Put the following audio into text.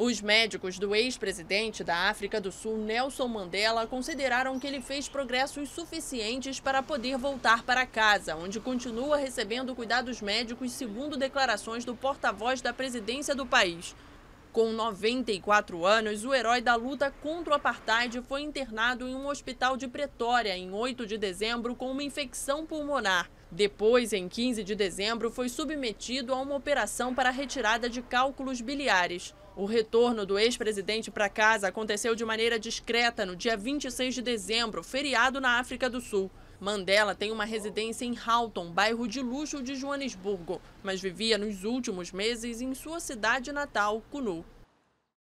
Os médicos do ex-presidente da África do Sul, Nelson Mandela, consideraram que ele fez progressos suficientes para poder voltar para casa, onde continua recebendo cuidados médicos, segundo declarações do porta-voz da presidência do país. Com 94 anos, o herói da luta contra o apartheid foi internado em um hospital de Pretória em 8 de dezembro com uma infecção pulmonar. Depois, em 15 de dezembro, foi submetido a uma operação para retirada de cálculos biliares. O retorno do ex-presidente para casa aconteceu de maneira discreta no dia 26 de dezembro, feriado na África do Sul. Mandela tem uma residência em Halton, bairro de luxo de Joanesburgo, mas vivia nos últimos meses em sua cidade natal, Cunu.